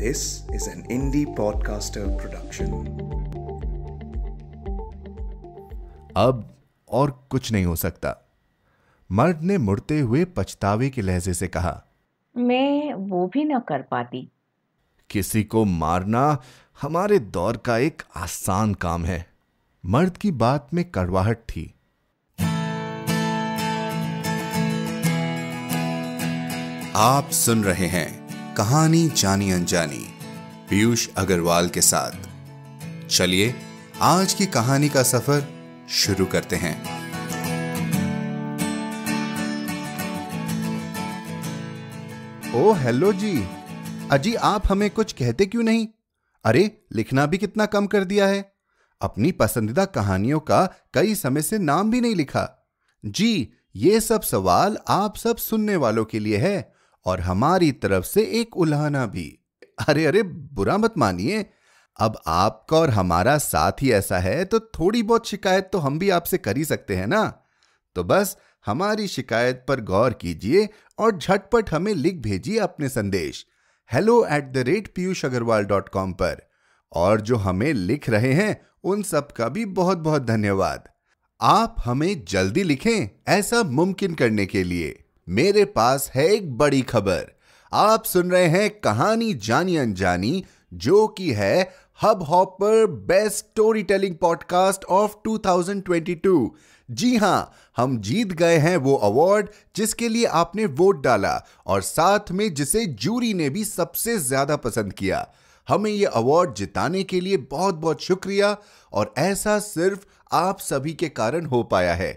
This is an indie podcaster production. अब और कुछ नहीं हो सकता मर्द ने मुड़ते हुए पछतावे के लहजे से कहा मैं वो भी ना कर पाती किसी को मारना हमारे दौर का एक आसान काम है मर्द की बात में कड़वाहट थी आप सुन रहे हैं कहानी जानी अनजानी पीयूष अग्रवाल के साथ चलिए आज की कहानी का सफर शुरू करते हैं ओ हेलो जी अजी आप हमें कुछ कहते क्यों नहीं अरे लिखना भी कितना कम कर दिया है अपनी पसंदीदा कहानियों का कई समय से नाम भी नहीं लिखा जी ये सब सवाल आप सब सुनने वालों के लिए है और हमारी तरफ से एक उल्हाना भी अरे अरे बुरा मत मानिए अब आपका और हमारा साथ ही ऐसा है तो थोड़ी बहुत शिकायत तो हम भी आपसे कर ही सकते हैं ना तो बस हमारी शिकायत पर गौर कीजिए और झटपट हमें लिख भेजिए अपने संदेश hello at the rate Piyush Agrawal dot com पर और जो हमें लिख रहे हैं उन सब का भी बहुत बहुत धन्यवाद आप हमें जल्दी लिखें ऐसा मुमकिन करने के लिए मेरे पास है एक बड़ी खबर आप सुन रहे हैं कहानी जानी अनजानी जो कि है Hubhopper best story telling podcast of 2022 जी हां हम जीत गए हैं वो अवार्ड जिसके लिए आपने वोट डाला और साथ में जिसे जूरी ने भी सबसे ज्यादा पसंद किया हमें यह अवार्ड जिताने के लिए बहुत बहुत शुक्रिया और ऐसा सिर्फ आप सभी के कारण हो पाया है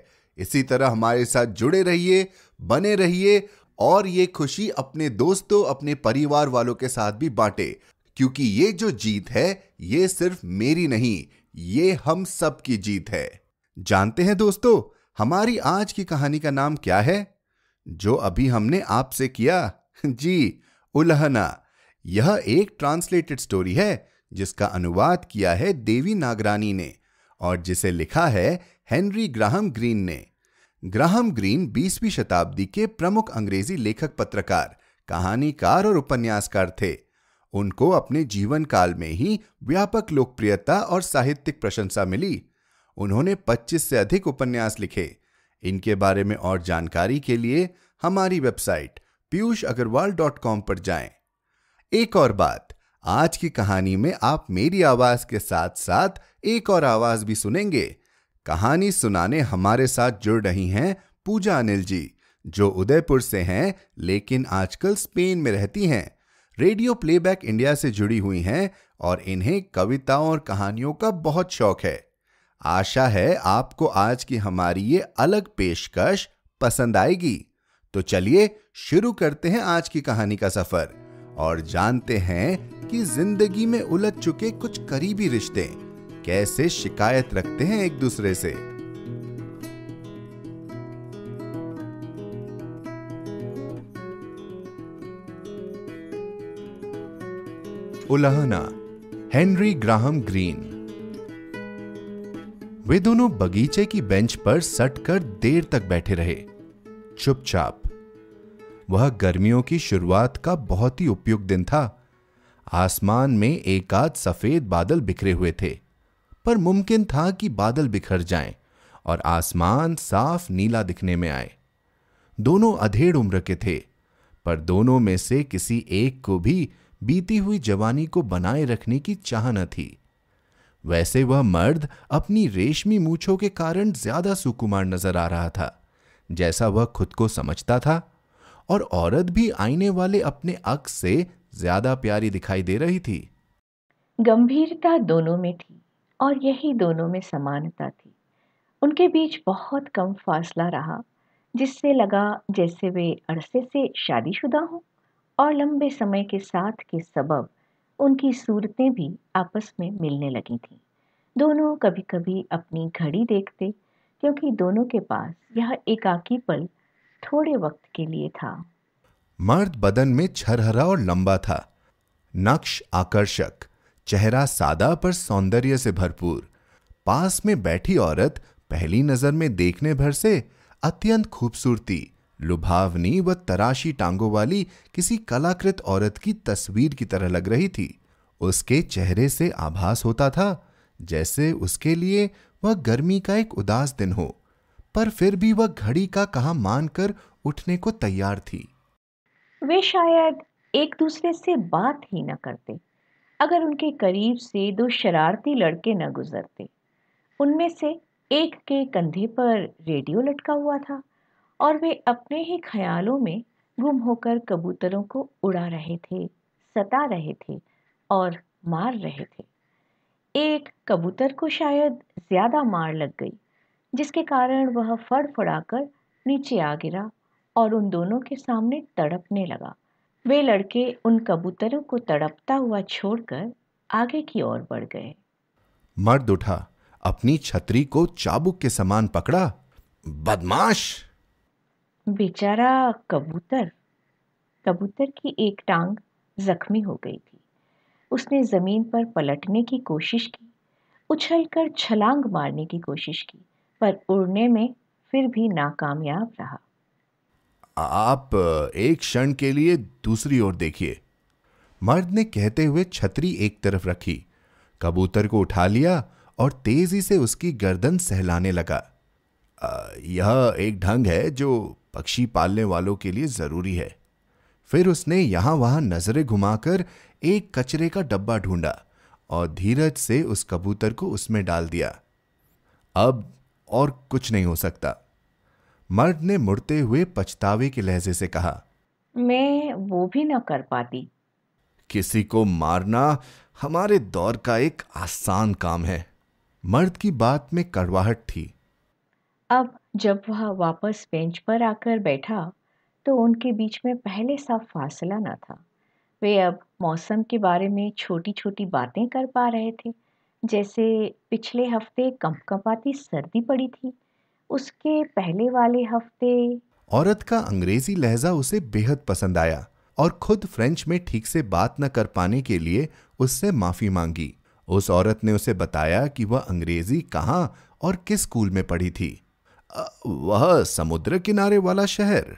इसी तरह हमारे साथ जुड़े रहिए बने रहिए और ये खुशी अपने दोस्तों अपने परिवार वालों के साथ भी बांटे क्योंकि ये जो जीत है ये सिर्फ मेरी नहीं ये हम सब की जीत है जानते हैं दोस्तों हमारी आज की कहानी का नाम क्या है जो अभी हमने आपसे किया जी उलहना यह एक ट्रांसलेटेड स्टोरी है जिसका अनुवाद किया है देवी नागरानी ने और जिसे लिखा है हेनरी ग्राहम ग्रीन ने ग्राहम ग्रीन 20वीं शताब्दी के प्रमुख अंग्रेजी लेखक पत्रकार कहानीकार और उपन्यासकार थे उनको अपने जीवन काल में ही व्यापक लोकप्रियता और साहित्यिक प्रशंसा मिली उन्होंने 25 से अधिक उपन्यास लिखे इनके बारे में और जानकारी के लिए हमारी website Piyush Agrawal dot com पर जाए एक और बात आज की कहानी में आप मेरी आवाज के साथ साथ एक और आवाज भी सुनेंगे कहानी सुनाने हमारे साथ जुड़ रही हैं पूजा अनिल जी जो उदयपुर से हैं लेकिन आजकल स्पेन में रहती हैं रेडियो प्लेबैक इंडिया से जुड़ी हुई हैं और इन्हें कविताओं और कहानियों का बहुत शौक है आशा है आपको आज की हमारी ये अलग पेशकश पसंद आएगी तो चलिए शुरू करते हैं आज की कहानी का सफर और जानते हैं कि जिंदगी में उलझ चुके कुछ करीबी रिश्ते कैसे शिकायत रखते हैं एक दूसरे से उलाहना हेनरी ग्राहम ग्रीन वे दोनों बगीचे की बेंच पर सटकर देर तक बैठे रहे चुपचाप वह गर्मियों की शुरुआत का बहुत ही उपयुक्त दिन था आसमान में एकाध सफेद बादल बिखरे हुए थे पर मुमकिन था कि बादल बिखर जाएं और आसमान साफ नीला दिखने में आए दोनों अधेड़ उम्र के थे पर दोनों में से किसी एक को भी बीती हुई जवानी को बनाए रखने की चाह न थी वैसे वह मर्द अपनी रेशमी मूछों के कारण ज्यादा सुकुमार नजर आ रहा था जैसा वह खुद को समझता था और औरत भी आईने वाले अपने अक्स से ज्यादा प्यारी दिखाई दे रही थी गंभीरता दोनों में थी और यही दोनों में समानता थी उनके बीच बहुत कम फासला रहा जिससे लगा जैसे वे अरसे से शादीशुदा हों और लंबे समय के साथ के सबब उनकी सूरतें भी आपस में मिलने लगी थीं दोनों कभी कभी अपनी घड़ी देखते क्योंकि दोनों के पास यह एकाकी पल थोड़े वक्त के लिए था मर्द बदन में छरहरा और लंबा था नक्श आकर्षक चेहरा सादा पर सौंदर्य से भरपूर पास में बैठी औरत पहली नजर में देखने भर से अत्यंत खूबसूरती लुभावनी व तराशी टांगों वाली किसी कलाकृत औरत की तस्वीर की तरह लग रही थी उसके चेहरे से आभास होता था जैसे उसके लिए वह गर्मी का एक उदास दिन हो पर फिर भी वह घड़ी का कहा मानकर उठने को तैयार थी वे शायद एक दूसरे से बात ही न करते अगर उनके करीब से दो शरारती लड़के न गुजरते उनमें से एक के कंधे पर रेडियो लटका हुआ था और वे अपने ही ख्यालों में गुम होकर कबूतरों को उड़ा रहे थे सता रहे थे और मार रहे थे एक कबूतर को शायद ज़्यादा मार लग गई जिसके कारण वह फड़फड़ाकर नीचे आ गिरा और उन दोनों के सामने तड़पने लगा वे लड़के उन कबूतरों को तड़पता हुआ छोड़कर आगे की ओर बढ़ गए मर्द उठा अपनी छतरी को चाबुक के समान पकड़ा बदमाश बेचारा कबूतर कबूतर की एक टांग जख्मी हो गई थी उसने जमीन पर पलटने की कोशिश की उछल कर छलांग मारने की कोशिश की पर उड़ने में फिर भी नाकामयाब रहा आप एक क्षण के लिए दूसरी ओर देखिए मर्द ने कहते हुए छतरी एक तरफ रखी कबूतर को उठा लिया और तेजी से उसकी गर्दन सहलाने लगा यह एक ढंग है जो पक्षी पालने वालों के लिए ज़रूरी है फिर उसने यहां वहां नज़रें घुमाकर एक कचरे का डब्बा ढूंढा और धीरज से उस कबूतर को उसमें डाल दिया अब और कुछ नहीं हो सकता मर्द ने मुड़ते हुए पछतावे के लहजे से कहा मैं वो भी न कर पाती किसी को मारना हमारे दौर का एक आसान काम है मर्द की बात में कड़वाहट थी अब जब वह वापस बेंच पर आकर बैठा तो उनके बीच में पहले सा फासला न था वे अब मौसम के बारे में छोटी छोटी बातें कर पा रहे थे जैसे पिछले हफ्ते कंपकंपाती सर्दी पड़ी थी उसके पहले वाले हफ्ते औरत का अंग्रेजी लहजा उसे बेहद पसंद आया और खुद फ्रेंच में ठीक से बात न कर पाने के लिए उससे माफी मांगी उस औरत ने उसे बताया कि वह अंग्रेजी कहाँ और किस स्कूल में पढ़ी थी वह समुद्र किनारे वाला शहर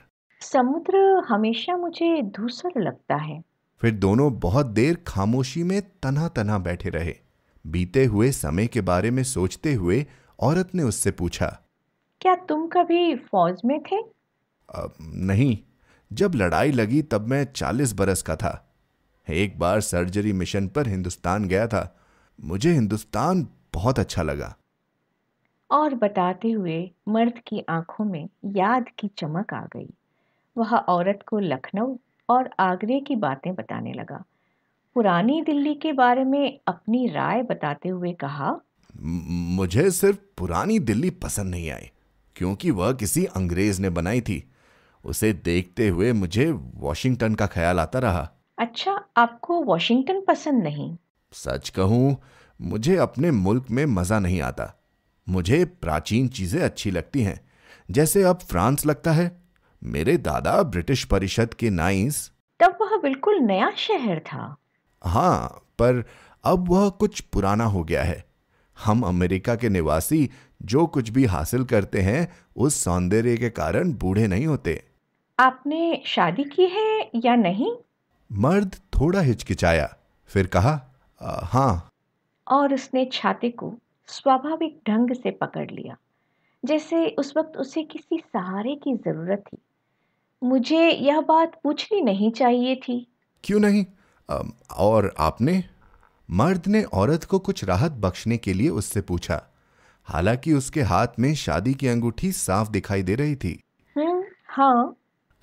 समुद्र हमेशा मुझे धूसर लगता है फिर दोनों बहुत देर खामोशी में तना तना बैठे रहे बीते हुए समय के बारे में सोचते हुए औरत ने उससे पूछा क्या तुम कभी फौज में थे आ, नहीं जब लड़ाई लगी तब मैं चालीस बरस का था एक बार सर्जरी मिशन पर हिंदुस्तान गया था मुझे हिंदुस्तान बहुत अच्छा लगा और बताते हुए मर्द की आंखों में याद की चमक आ गई वह औरत को लखनऊ और आगरे की बातें बताने लगा पुरानी दिल्ली के बारे में अपनी राय बताते हुए कहा मुझे सिर्फ पुरानी दिल्ली पसंद नहीं आई क्योंकि वह किसी अंग्रेज ने बनाई थी उसे देखते हुए मुझे वॉशिंगटन का ख्याल आता रहा अच्छा आपको वॉशिंगटन पसंद नहीं सच कहूं मुझे अपने मुल्क में मज़ा नहीं आता मुझे प्राचीन चीज़ें अच्छी लगती हैं जैसे अब फ्रांस लगता है मेरे दादा ब्रिटिश परिषद के नाइस तब वह बिल्कुल नया शहर था हाँ पर अब वह कुछ पुराना हो गया है हम अमेरिका के निवासी जो कुछ भी हासिल करते हैं उस सौंदर्य के कारण बूढ़े नहीं होते आपने शादी की है या नहीं मर्द थोड़ा हिचकिचाया फिर कहा आ, हाँ और उसने छाते को स्वाभाविक ढंग से पकड़ लिया जैसे उस वक्त उसे किसी सहारे की जरूरत थी मुझे यह बात पूछनी नहीं चाहिए थी क्यों नहीं और आपने मर्द ने औरत को कुछ राहत बख्शने के लिए उससे पूछा हालांकि उसके हाथ में शादी की अंगूठी साफ दिखाई दे रही थी हम्म, हाँ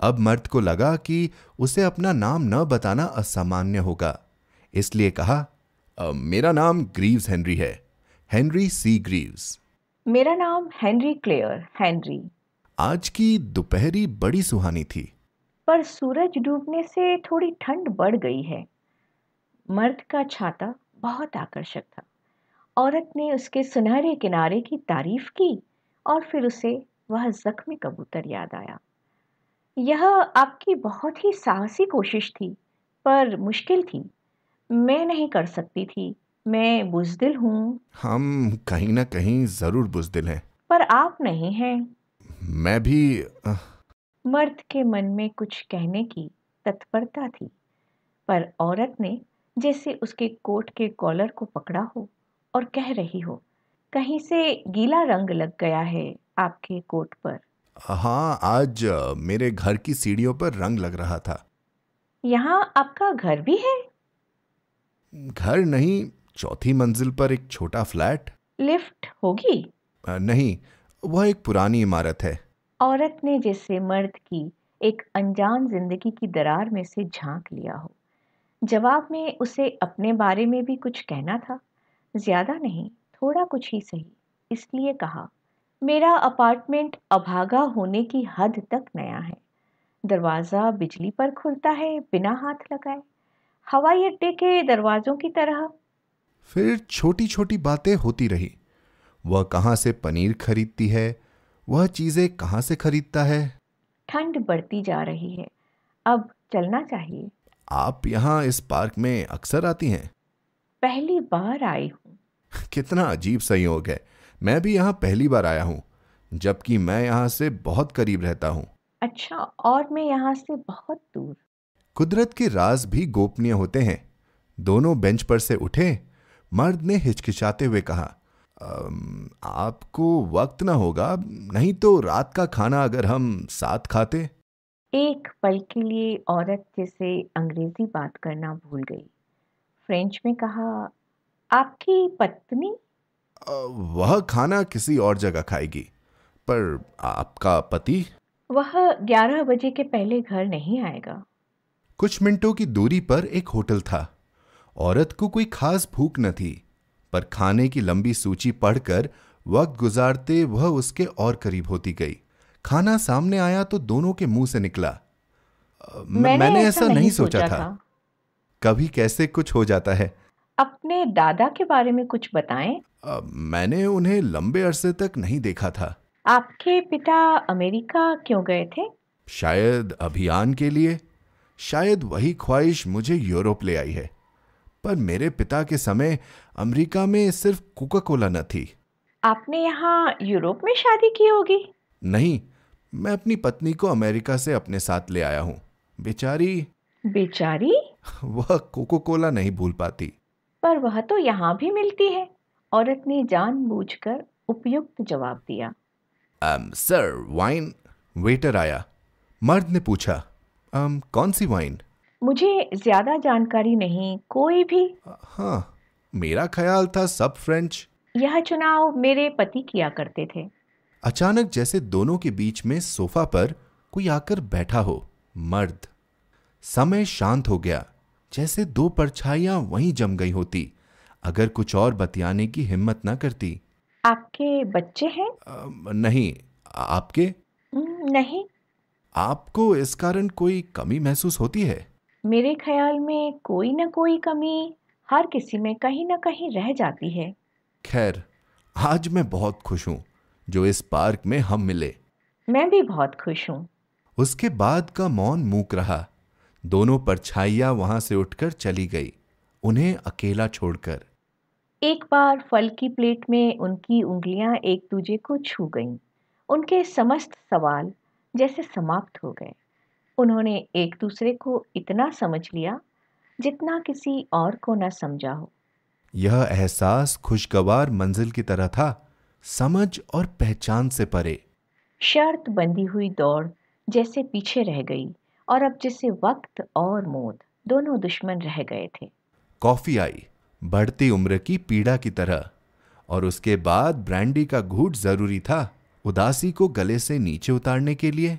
अब मर्द को लगा कि उसे अपना नाम न बताना असामान्य होगा इसलिए कहा मेरा नाम ग्रीव्स हेनरी है हेनरी सी ग्रीव्स मेरा नाम हेनरी क्लेयर हेनरी आज की दोपहरी बड़ी सुहानी थी पर सूरज डूबने से थोड़ी ठंड बढ़ गई है मर्द का छाता बहुत आकर्षक था औरत ने उसके सुनहरे किनारे की तारीफ की और फिर उसे वह जख्मी कबूतर याद आया यह आपकी बहुत ही साहसी कोशिश थी पर मुश्किल थी मैं नहीं कर सकती थी मैं बुजदिल हूँ हम कहीं ना कहीं जरूर बुजदिल हैं पर आप नहीं हैं मैं भी मर्द के मन में कुछ कहने की तत्परता थी पर औरत ने जैसे उसके कोट के कॉलर को पकड़ा हो और कह रही हो कहीं से गीला रंग लग गया है आपके कोट पर हाँ आज मेरे घर की सीढ़ियों पर रंग लग रहा था यहाँ आपका घर भी है घर नहीं चौथी मंजिल पर एक छोटा फ्लैट लिफ्ट होगी नहीं वह एक पुरानी इमारत है औरत ने जैसे मर्द की एक अनजान जिंदगी की दरार में से झांक लिया हो जवाब में उसे अपने बारे में भी कुछ कहना था ज़्यादा नहीं थोड़ा कुछ ही सही इसलिए कहा मेरा अपार्टमेंट अभागा होने की हद तक नया है दरवाज़ा बिजली पर खुलता है बिना हाथ लगाए हवाई अड्डे के दरवाज़ों की तरह फिर छोटी छोटी बातें होती रही वह कहाँ से पनीर खरीदती है वह चीज़ें कहाँ से खरीदता है ठंड बढ़ती जा रही है अब चलना चाहिए आप यहाँ इस पार्क में अक्सर आती हैं पहली बार आई हूँ कितना अजीब संयोग है मैं भी यहाँ पहली बार आया हूँ जबकि मैं यहाँ से बहुत करीब रहता हूँ अच्छा और मैं यहाँ से बहुत दूर कुदरत के राज भी गोपनीय होते हैं दोनों बेंच पर से उठे मर्द ने हिचकिचाते हुए कहा आपको वक्त ना होगा नहीं तो रात का खाना अगर हम साथ खाते एक पल के लिए औरत जैसे अंग्रेजी बात करना भूल गई फ्रेंच में कहा आपकी पत्नी वह खाना किसी और जगह खाएगी पर आपका पति वह ग्यारह बजे के पहले घर नहीं आएगा कुछ मिनटों की दूरी पर एक होटल था औरत को कोई खास भूख न थी पर खाने की लंबी सूची पढ़कर वक्त गुजारते वह उसके और करीब होती गई खाना सामने आया तो दोनों के मुंह से निकला मैंने, मैंने ऐसा नहीं, नहीं सोचा था।, था कभी कैसे कुछ हो जाता है अपने दादा के बारे में कुछ बताएं? मैंने उन्हें लंबे अरसे तक नहीं देखा था आपके पिता अमेरिका क्यों गए थे शायद अभियान के लिए शायद वही ख्वाहिश मुझे यूरोप ले आई है पर मेरे पिता के समय अमेरिका में सिर्फ कोका कोला न थी आपने यहाँ यूरोप में शादी की होगी नहीं मैं अपनी पत्नी को अमेरिका से अपने साथ ले आया हूँ बेचारी बेचारी वह कोको कोला नहीं भूल पाती पर वह तो यहाँ भी मिलती है औरत ने बूझ उपयुक्त जवाब दिया um, सर वाइन वेटर आया मर्द ने पूछा um, कौन सी वाइन मुझे ज्यादा जानकारी नहीं कोई भी हाँ मेरा ख्याल था सब फ्रेंच यह चुनाव मेरे पति किया करते थे अचानक जैसे दोनों के बीच में सोफा पर कोई आकर बैठा हो मर्द समय शांत हो गया जैसे दो परछाइयां वहीं जम गई होती अगर कुछ और बतियाने की हिम्मत ना करती आपके बच्चे हैं नहीं आपके नहीं आपको इस कारण कोई कमी महसूस होती है मेरे ख्याल में कोई ना कोई कमी हर किसी में कहीं ना कहीं रह जाती है खैर आज मैं बहुत खुश हूँ जो इस पार्क में हम मिले मैं भी बहुत खुश हूँ उसके बाद का मौन मूक रहा दोनों परछाइया वहां से उठकर चली गई उन्हें अकेला छोड़कर एक बार फल की प्लेट में उनकी उंगलियां एक दूजे को छू गईं। उनके समस्त सवाल जैसे समाप्त हो गए उन्होंने एक दूसरे को इतना समझ लिया जितना किसी और को न समझा हो यह एहसास खुशगवार मंजिल की तरह था समझ और पहचान से परे शर्त बंधी हुई दौड़ जैसे पीछे रह गई और अब जैसे वक्त और मौत दोनों दुश्मन रह गए थे कॉफी आई बढ़ती उम्र की पीड़ा की तरह और उसके बाद ब्रांडी का घूट जरूरी था उदासी को गले से नीचे उतारने के लिए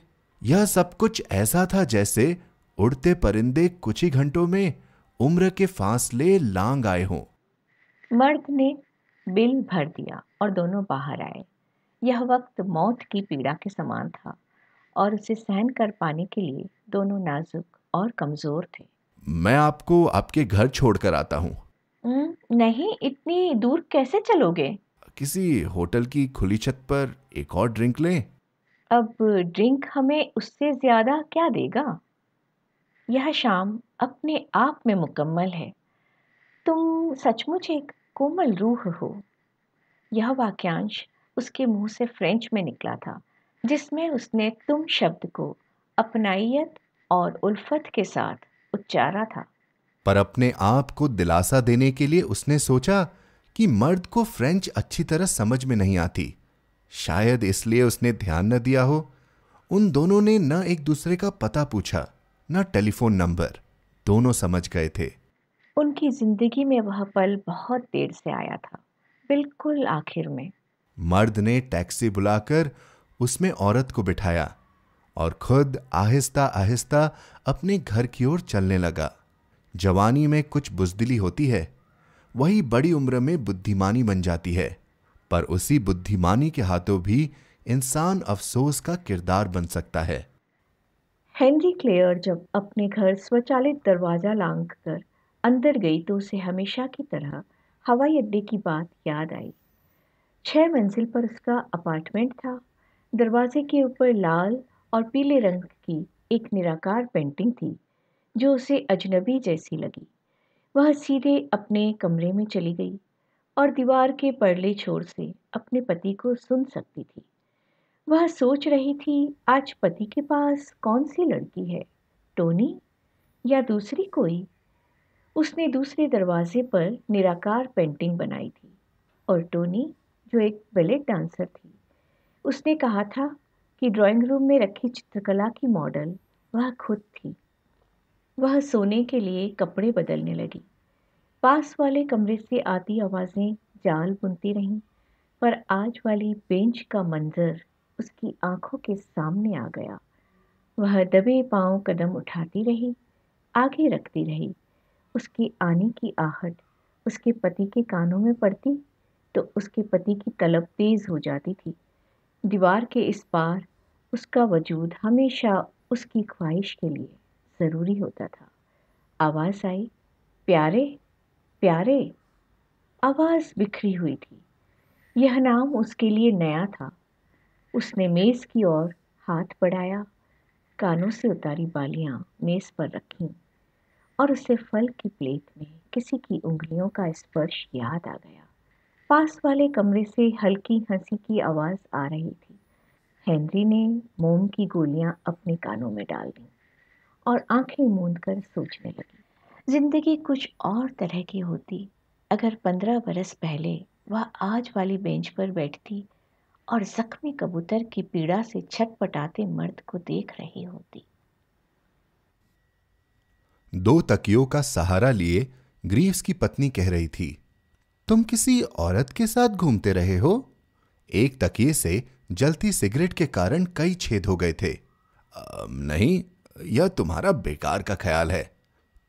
यह सब कुछ ऐसा था जैसे उड़ते परिंदे कुछ ही घंटों में उम्र के फांसले लांग आए हों मर्द ने बिल भर दिया और दोनों बाहर आए यह वक्त मौत की पीड़ा के समान था और उसे सहन कर पाने के लिए दोनों नाजुक और कमजोर थे मैं आपको आपके घर छोड़कर आता हूँ नहीं इतनी दूर कैसे चलोगे किसी होटल की खुली छत पर एक और ड्रिंक लें अब ड्रिंक हमें उससे ज्यादा क्या देगा यह शाम अपने आप में मुकम्मल है तुम सचमुच एक कोमल रूह हो यह वाक्यांश उसके मुंह से फ्रेंच में निकला था जिसमें उसने तुम शब्द को अपनाइयत और उल्फत के साथ उच्चारा था पर अपने आप को दिलासा देने के लिए उसने सोचा कि मर्द को फ्रेंच अच्छी तरह समझ में नहीं आती शायद इसलिए उसने ध्यान न दिया हो उन दोनों ने न एक दूसरे का पता पूछा न टेलीफोन नंबर दोनों समझ गए थे उनकी जिंदगी में वह पल बहुत देर से आया था बिल्कुल आखिर में मर्द ने टैक्सी बुलाकर उसमें औरत को बिठाया और खुद आहिस्ता आहिस्ता अपने घर की ओर चलने लगा जवानी में कुछ बुजदिली होती है वही बड़ी उम्र में बुद्धिमानी बन जाती है पर उसी बुद्धिमानी के हाथों भी इंसान अफसोस का किरदार बन सकता है हेनरी क्लेयर जब अपने घर स्वचालित दरवाजा लांग कर अंदर गई तो उसे हमेशा की तरह हवाई अड्डे की बात याद आई छः मंजिल पर उसका अपार्टमेंट था दरवाजे के ऊपर लाल और पीले रंग की एक निराकार पेंटिंग थी जो उसे अजनबी जैसी लगी वह सीधे अपने कमरे में चली गई और दीवार के परले छोर से अपने पति को सुन सकती थी वह सोच रही थी आज पति के पास कौन सी लड़की है टोनी या दूसरी कोई उसने दूसरे दरवाजे पर निराकार पेंटिंग बनाई थी और टोनी जो एक बेलेट डांसर थी उसने कहा था कि ड्राइंग रूम में रखी चित्रकला की मॉडल वह खुद थी वह सोने के लिए कपड़े बदलने लगी पास वाले कमरे से आती आवाज़ें जाल बुनती रहीं पर आज वाली बेंच का मंजर उसकी आंखों के सामने आ गया वह दबे पांव कदम उठाती रही आगे रखती रही उसकी आने की आहट उसके पति के कानों में पड़ती तो उसके पति की तलब तेज़ हो जाती थी दीवार के इस पार उसका वजूद हमेशा उसकी ख्वाहिश के लिए ज़रूरी होता था आवाज़ आई प्यारे प्यारे आवाज़ बिखरी हुई थी यह नाम उसके लिए नया था उसने मेज़ की ओर हाथ बढ़ाया कानों से उतारी बालियां मेज़ पर रखीं और उसे फल की प्लेट में किसी की उंगलियों का स्पर्श याद आ गया पास वाले कमरे से हल्की हंसी की आवाज़ आ रही थी हेनरी ने मोम की गोलियां अपने कानों में डाल दी और आंखें मूंद कर सोचने लगी जिंदगी कुछ और तरह की होती अगर पंद्रह बरस पहले वह आज वाली बेंच पर बैठती और जख्मी कबूतर की पीड़ा से छटपटाते मर्द को देख रही होती दो तकियों का सहारा लिए ग्रीव्स की पत्नी कह रही थी तुम किसी औरत के साथ घूमते रहे हो एक तकिए से जलती सिगरेट के कारण कई छेद हो गए थे नहीं यह तुम्हारा बेकार का ख्याल है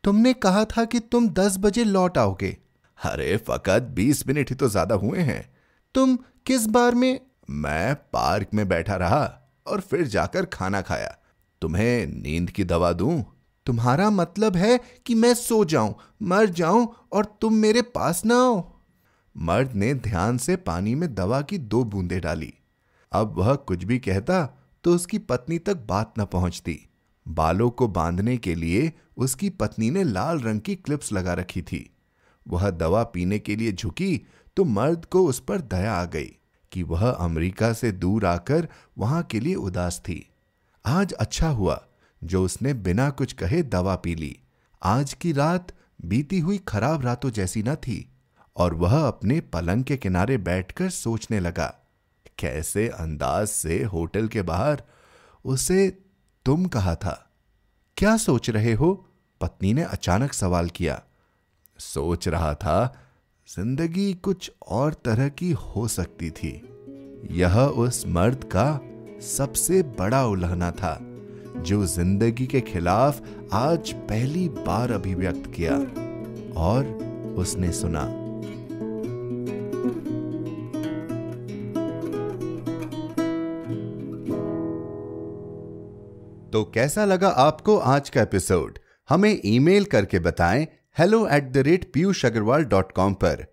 तुमने कहा था कि तुम दस बजे लौट आओगे अरे फकत बीस मिनट ही तो ज्यादा हुए हैं तुम किस बार में मैं पार्क में बैठा रहा और फिर जाकर खाना खाया तुम्हें नींद की दवा दूं तुम्हारा मतलब है कि मैं सो जाऊं मर जाऊं और तुम मेरे पास ना आओ मर्द ने ध्यान से पानी में दवा की दो बूंदे डाली अब वह कुछ भी कहता तो उसकी पत्नी तक बात न पहुंचती बालों को बांधने के लिए उसकी पत्नी ने लाल रंग की क्लिप्स लगा रखी थी वह दवा पीने के लिए झुकी तो मर्द को उस पर दया आ गई कि वह अमेरिका से दूर आकर वहां के लिए उदास थी आज अच्छा हुआ जो उसने बिना कुछ कहे दवा पी ली आज की रात बीती हुई खराब रातों जैसी न थी और वह अपने पलंग के किनारे बैठकर सोचने लगा कैसे अंदाज से होटल के बाहर उसे तुम कहा था क्या सोच रहे हो पत्नी ने अचानक सवाल किया सोच रहा था जिंदगी कुछ और तरह की हो सकती थी यह उस मर्द का सबसे बड़ा उल्हना था जो जिंदगी के खिलाफ आज पहली बार अभिव्यक्त किया और उसने सुना तो कैसा लगा आपको आज का एपिसोड हमें ईमेल करके बताएं hello at the rate Piyush Agrawal dot com पर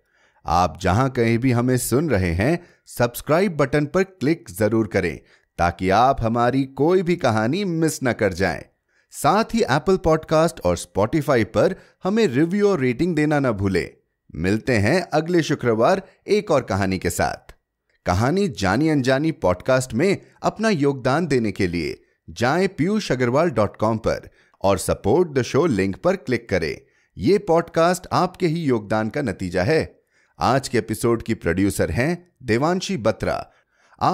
आप जहां कहीं भी हमें सुन रहे हैं सब्सक्राइब बटन पर क्लिक जरूर करें ताकि आप हमारी कोई भी कहानी मिस न कर जाएं। साथ ही एप्पल पॉडकास्ट और स्पॉटिफाई पर हमें रिव्यू और रेटिंग देना ना भूले मिलते हैं अगले शुक्रवार एक और कहानी के साथ कहानी जानी अनजानी पॉडकास्ट में अपना योगदान देने के लिए जाए पीयूष अग्रवाल डॉट कॉम पर और सपोर्ट द शो लिंक पर क्लिक करें ये पॉडकास्ट आपके ही योगदान का नतीजा है आज के एपिसोड की प्रोड्यूसर हैं देवांशी बत्रा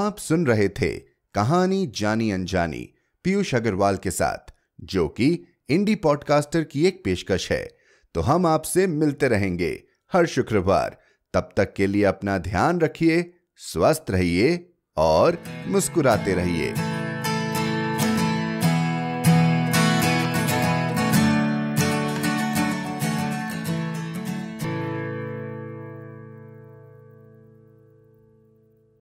आप सुन रहे थे कहानी जानी अनजानी पीयूष अग्रवाल के साथ जो कि इंडी पॉडकास्टर की एक पेशकश है तो हम आपसे मिलते रहेंगे हर शुक्रवार तब तक के लिए अपना ध्यान रखिए स्वस्थ रहिए और मुस्कुराते रहिए